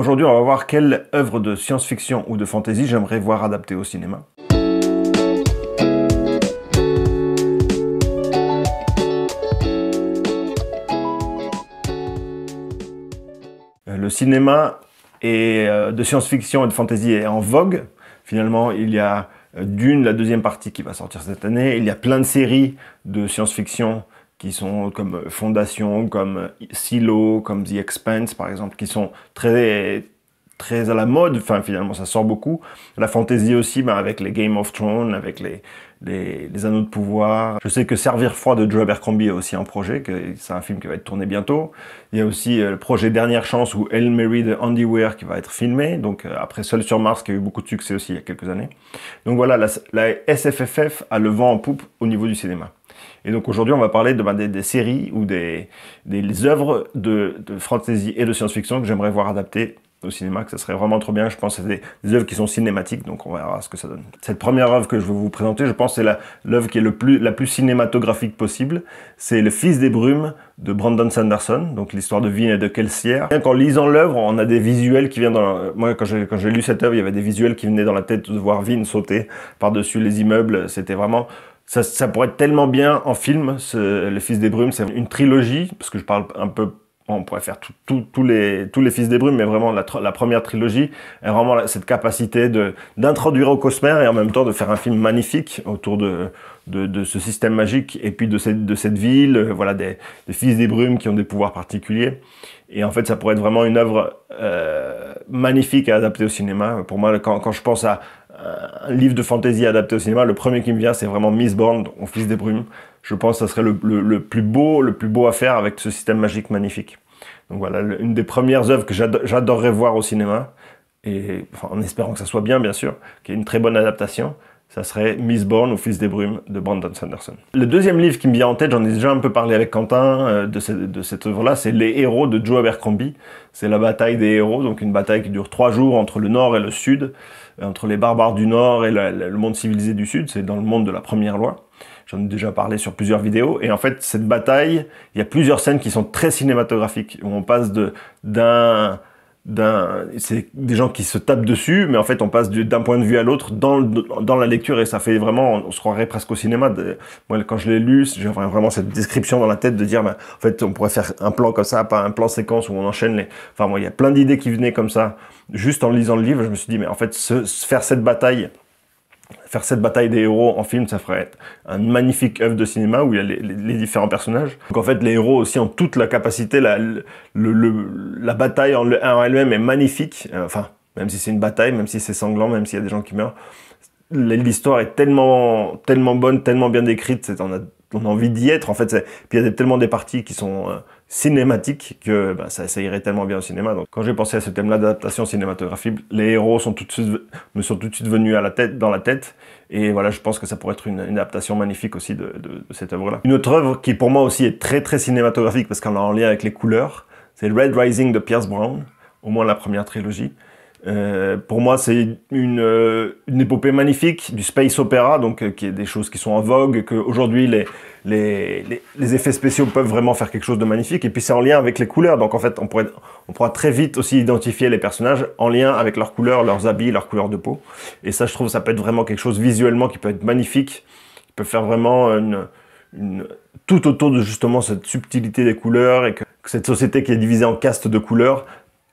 Aujourd'hui, on va voir quelle œuvre de science-fiction ou de fantasy j'aimerais voir adaptée au cinéma. Euh, le cinéma et euh, de science-fiction et de fantasy est en vogue. Finalement, il y a euh, Dune, la deuxième partie qui va sortir cette année. Il y a plein de séries de science-fiction qui sont comme Fondation, comme Silo, comme The Expanse par exemple, qui sont très très à la mode. Enfin, finalement, ça sort beaucoup. La fantasy aussi, bah, avec les Game of Thrones, avec les, les, les, Anneaux de Pouvoir. Je sais que Servir Froid de Joe Abercrombie est aussi un projet, que c'est un film qui va être tourné bientôt. Il y a aussi euh, le projet Dernière Chance ou Elle Mary de Andy Weir qui va être filmé. Donc, euh, après Seul sur Mars, qui a eu beaucoup de succès aussi il y a quelques années. Donc voilà, la, la SFFF a le vent en poupe au niveau du cinéma. Et donc aujourd'hui, on va parler de, bah, des, séries ou des, des œuvres de, fantasy et de science-fiction que j'aimerais voir adaptées au cinéma, que ça serait vraiment trop bien. Je pense que c'est des, œuvres qui sont cinématiques, donc on verra ce que ça donne. Cette première œuvre que je vais vous présenter, je pense, c'est l'œuvre qui est la plus cinématographique possible. C'est Le Fils des Brumes de Brandon Sanderson, donc l'histoire de Vin et de Kelsière. Qu'en lisant l'œuvre, on a des visuels qui viennent dans... Moi, quand j'ai, lu cette œuvre, il y avait des visuels qui venaient dans la tête de voir Vin sauter par-dessus les immeubles. C'était vraiment ça, ça, pourrait être tellement bien en film, ce, Le Fils des Brumes, c'est une trilogie, parce que je parle un peu, on pourrait faire tout, les, tous les Fils des Brumes, mais vraiment la, la première trilogie a vraiment cette capacité d'introduire au Cosmère et en même temps de faire un film magnifique autour de, de, de ce système magique et puis de cette, de cette ville, euh, voilà, des, des, Fils des Brumes qui ont des pouvoirs particuliers. Et en fait, ça pourrait être vraiment une œuvre euh, magnifique à adapter au cinéma. Pour moi, quand, quand je pense à, euh, un livre de fantasy adapté au cinéma, le premier qui me vient, c'est vraiment Miss Bourne, au fils des brumes. Je pense que ça serait le, plus beau, le plus beau à faire avec ce système magique magnifique. Donc voilà, une des premières œuvres que j'adorerais voir au cinéma, et en espérant que ça soit bien, bien sûr, qu'il y une très bonne adaptation, ça serait Miss Bourne ou Fils des Brumes de Brandon Sanderson. Le deuxième livre qui me vient en tête, j'en ai déjà un peu parlé avec Quentin euh, de, de, cette œuvre-là, c'est Les Héros de Joe Abercrombie. C'est la bataille des héros, donc une bataille qui dure trois jours entre le nord et le sud entre les barbares du Nord et le monde civilisé du Sud, c'est dans le monde de la Première Loi. J'en ai déjà parlé sur plusieurs vidéos. Et en fait, cette bataille, il y a plusieurs scènes qui sont très cinématographiques, où on passe de d'un c'est des gens qui se tapent dessus, mais en fait on passe d'un point de vue à l'autre dans, la lecture et ça fait vraiment, on, se croirait presque au cinéma. moi quand je l'ai lu, j'avais vraiment cette description dans la tête de dire, ben, en fait on pourrait faire un plan comme ça, pas un plan séquence où on enchaîne les. Enfin moi il y a plein d'idées qui venaient comme ça. Juste en lisant le livre, je me suis dit mais en fait faire cette bataille faire cette bataille des héros en film, ça ferait un magnifique œuvre de cinéma où il y a les, différents personnages. Donc en fait, les héros aussi ont toute la capacité, la, le, la bataille en, elle-même est magnifique. Euh, enfin, même si c'est une bataille, même si c'est sanglant, même s'il y a des gens qui meurent, l'histoire est tellement, tellement bonne, tellement bien décrite, on a, on envie d'y être. En fait, puis il y a tellement des parties qui sont euh, cinématique que ben, ça, ça, irait tellement bien au cinéma. Donc, quand j'ai pensé à ce thème-là d'adaptation cinématographique, les héros sont tout de suite, me sont tout de suite venus à la tête, dans la tête. Et voilà, je pense que ça pourrait être une, adaptation magnifique aussi de, cette œuvre-là. Une autre œuvre qui pour moi aussi est très très cinématographique parce qu'elle a en lien avec les couleurs, c'est Red Rising de Pierce Brown, au moins la première trilogie. Euh, pour moi, c'est une, euh, une, épopée magnifique du space opéra, donc euh, qui est des choses qui sont en vogue, qu'aujourd'hui les, les, les, les, effets spéciaux peuvent vraiment faire quelque chose de magnifique. Et puis c'est en lien avec les couleurs, donc en fait on, pourrait, on pourra très vite aussi identifier les personnages en lien avec leurs couleurs, leurs habits, leurs couleurs de peau. Et ça, je trouve, ça peut être vraiment quelque chose visuellement qui peut être magnifique, qui peut faire vraiment une, tout autour de justement cette subtilité des couleurs et que cette société qui est divisée en castes de couleurs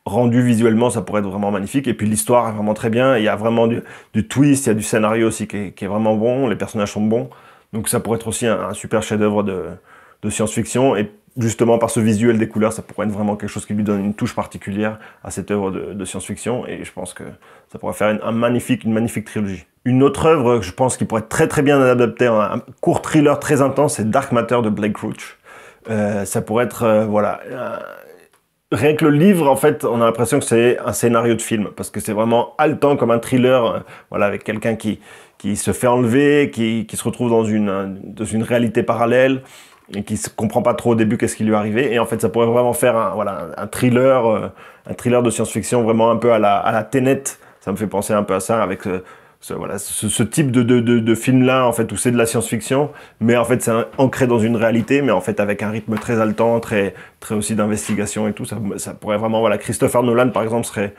rendu visuellement, ça pourrait être vraiment magnifique. Et puis l'histoire est vraiment très bien. Il y a vraiment du, twist, il y a du scénario aussi qui est, qui est, vraiment bon. Les personnages sont bons. Donc ça pourrait être aussi un, super chef-d'œuvre de, de science-fiction. Et justement, par ce visuel des couleurs, ça pourrait être vraiment quelque chose qui lui donne une touche particulière à cette œuvre de, de science-fiction. Et je pense que ça pourrait faire une, un magnifique, une magnifique trilogie. Une autre œuvre, je pense, qui pourrait être très très bien adaptée en un court thriller très intense, c'est Dark Matter de Blake Crouch. Euh, ça pourrait être euh, voilà rien que le livre, en fait, on a l'impression que c'est un scénario de film, parce que c'est vraiment haletant comme un thriller, euh, voilà, avec quelqu'un qui, qui se fait enlever, qui, se retrouve dans une, une réalité parallèle, et qui ne comprend pas trop au début qu'est-ce qui lui est arrivé. Et en fait, ça pourrait vraiment faire un, voilà, un thriller, euh, un thriller de science-fiction vraiment un peu à la, à Ça me fait penser un peu à ça, avec euh, ce, voilà, ce, type de, de, de, film-là, en fait, où c'est de la science-fiction, mais en fait, c'est ancré dans une réalité, mais en fait, avec un rythme très haletant, très, très aussi d'investigation et tout, ça, ça, pourrait vraiment, voilà, Christopher Nolan, par exemple, serait,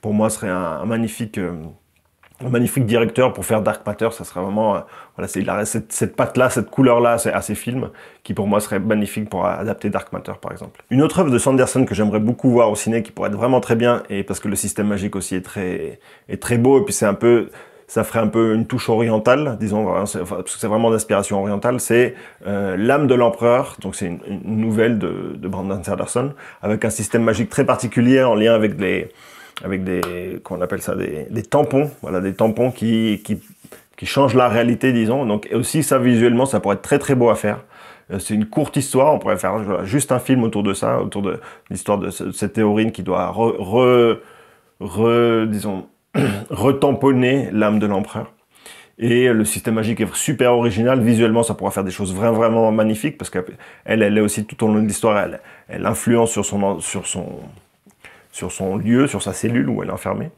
pour moi, serait un, magnifique, euh, un magnifique directeur pour faire Dark Matter, ça serait vraiment, euh, voilà, c'est, il a cette, patte-là, cette couleur-là à ces films, qui pour moi serait magnifique pour adapter Dark Matter par exemple. Une autre œuvre de Sanderson que j'aimerais beaucoup voir au ciné, qui pourrait être vraiment très bien, et parce que le système magique aussi est très, est très beau, et puis c'est un peu, ça ferait un peu une touche orientale, disons, hein, parce que c'est vraiment d'inspiration orientale, c'est euh, L'âme de l'empereur, donc c'est une, nouvelle de, Brandon Sanderson, avec un système magique très particulier en lien avec des, avec des, qu'on appelle ça, des, tampons, voilà, des tampons qui, qui, qui changent la réalité, disons. Donc et aussi ça visuellement, ça pourrait être très très beau à faire. Euh, c'est une courte histoire, on pourrait faire juste un film autour de ça, autour de l'histoire de cette théorine qui doit re disons, retamponner l'âme de l'empereur. Et le système magique est super original. Visuellement, ça pourrait faire des choses vraiment, vraiment magnifiques parce qu'elle, elle est aussi tout au long de l'histoire, elle, influence sur son, sur, son, sur son lieu, sur sa cellule où elle est enfermée.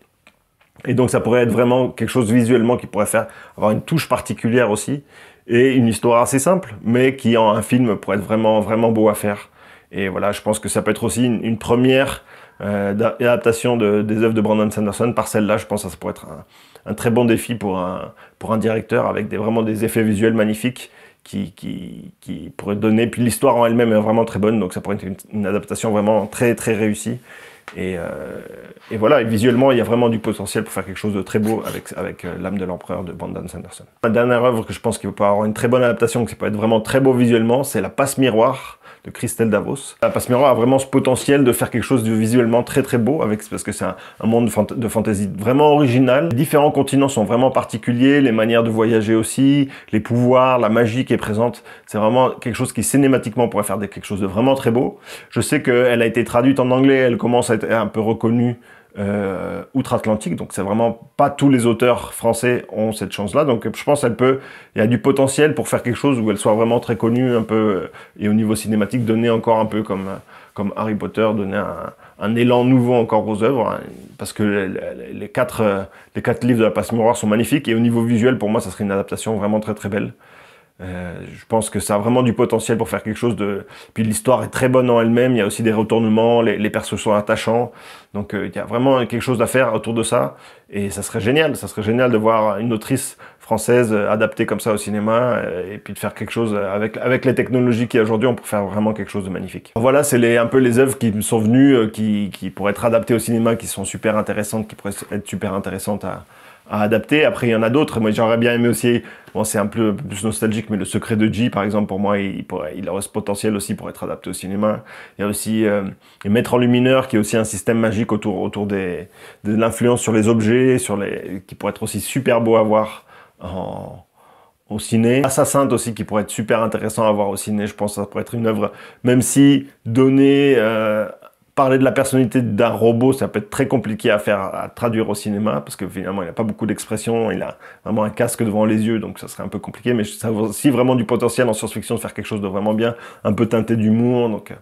Et donc, ça pourrait être vraiment quelque chose visuellement qui pourrait faire avoir une touche particulière aussi et une histoire assez simple, mais qui en un film pourrait être vraiment, vraiment beau à faire. Et voilà, je pense que ça peut être aussi une première euh, d'adaptation des œuvres de Brandon Sanderson par celle-là. Je pense que ça pourrait être un, très bon défi pour un, pour un directeur avec des, vraiment des effets visuels magnifiques qui, qui, qui pourraient donner. Puis l'histoire en elle-même est vraiment très bonne, donc ça pourrait être une, adaptation vraiment très très réussie. Et, euh, voilà, visuellement, il y a vraiment du potentiel pour faire quelque chose de très beau avec, avec euh, L'âme de l'empereur de Brandon Sanderson. La dernière œuvre que je pense qu'il peut avoir une très bonne adaptation, que ça peut être vraiment très beau visuellement, c'est La passe miroir de Christelle Davos. Ah, Passe Miroir a vraiment ce potentiel de faire quelque chose de visuellement très très beau, avec, parce que c'est un, monde de, fantasy vraiment original. Les différents continents sont vraiment particuliers, les manières de voyager aussi, les pouvoirs, la magie qui est présente. C'est vraiment quelque chose qui cinématiquement pourrait faire quelque chose de vraiment très beau. Je sais qu'elle a été traduite en anglais, elle commence à être un peu reconnue euh, outre-Atlantique. Donc c'est vraiment pas tous les auteurs français ont cette chance-là. Donc je pense qu'elle peut, il y a du potentiel pour faire quelque chose où elle soit vraiment très connue un peu euh, et au niveau cinématique donner encore un peu comme euh, comme Harry Potter, donner un, élan nouveau encore aux œuvres hein, parce que les, quatre les quatre livres de la Passe Miroir sont magnifiques et au niveau visuel pour moi ça serait une adaptation vraiment très très belle. Euh, je pense que ça a vraiment du potentiel pour faire quelque chose de. Puis l'histoire est très bonne en elle-même. Il y a aussi des retournements, les, les persos sont attachants. Donc euh, il y a vraiment quelque chose à faire autour de ça. Et ça serait génial. Ça serait génial de voir une autrice française euh, adaptée comme ça au cinéma euh, et puis de faire quelque chose avec avec les technologies qu'il y a aujourd'hui on peut faire vraiment quelque chose de magnifique voilà c'est les un peu les œuvres qui me sont venues euh, qui qui pourraient être adaptées au cinéma qui sont super intéressantes qui pourraient être super intéressantes à à adapter. Après, il y en a d'autres. Moi, j'aurais bien aimé aussi. Bon, c'est un peu plus nostalgique, mais le secret de G, par exemple, pour moi, il, pourrait, il aurait ce potentiel aussi pour être adapté au cinéma. Il y a aussi euh, les en Lumineur, qui est aussi un système magique autour, autour des, de l'influence sur les objets, sur les, qui pourrait être aussi super beau à voir au ciné. Assassin aussi qui pourrait être super intéressant à voir au ciné, je pense que ça pourrait être une œuvre, même si donner, euh, parler de la personnalité d'un robot, ça peut être très compliqué à faire, à traduire au cinéma, parce que finalement il n'a pas beaucoup d'expression, il a vraiment un casque devant les yeux, donc ça serait un peu compliqué, mais ça a aussi vraiment du potentiel en science-fiction de faire quelque chose de vraiment bien, un peu teinté d'humour, donc... Euh,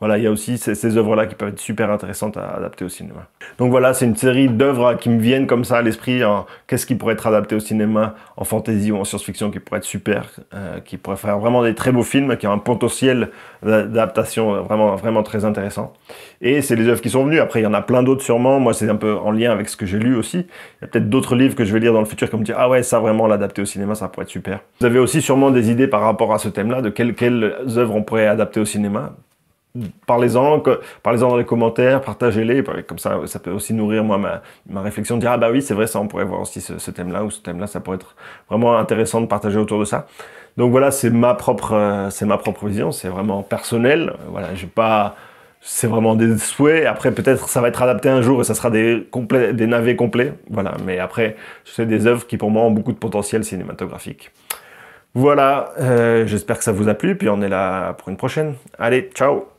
voilà, il y a aussi ces, ces œuvres-là qui peuvent être super intéressantes à adapter au cinéma. Donc voilà, c'est une série d'œuvres qui me viennent comme ça à l'esprit. Qu'est-ce qui pourrait être adapté au cinéma en fantasy ou en science-fiction qui pourrait être super, euh, qui pourrait faire vraiment des très beaux films, qui ont un potentiel d'adaptation vraiment, vraiment très intéressant. Et c'est les œuvres qui sont venues. Après, il y en a plein d'autres sûrement. Moi, c'est un peu en lien avec ce que j'ai lu aussi. Il y a peut-être d'autres livres que je vais lire dans le futur qui me dire ah ouais, ça vraiment l'adapter au cinéma, ça pourrait être super. Vous avez aussi sûrement des idées par rapport à ce thème-là de quelles, quelles œuvres on pourrait adapter au cinéma parlez-en, parlez-en dans les commentaires, partagez-les, comme ça, ça peut aussi nourrir moi ma, réflexion, dire ah bah oui c'est vrai ça, on pourrait voir aussi ce, thème-là ou ce thème-là, ça pourrait être vraiment intéressant de partager autour de ça. Donc voilà, c'est ma propre, euh, c'est ma propre vision, c'est vraiment personnel. Euh, voilà, j'ai pas, c'est vraiment des souhaits. Après peut-être ça va être adapté un jour et ça sera des des navets complets. Voilà, mais après c'est des œuvres qui pour moi ont beaucoup de potentiel cinématographique. Voilà, euh, j'espère que ça vous a plu, puis on est là pour une prochaine. Allez, ciao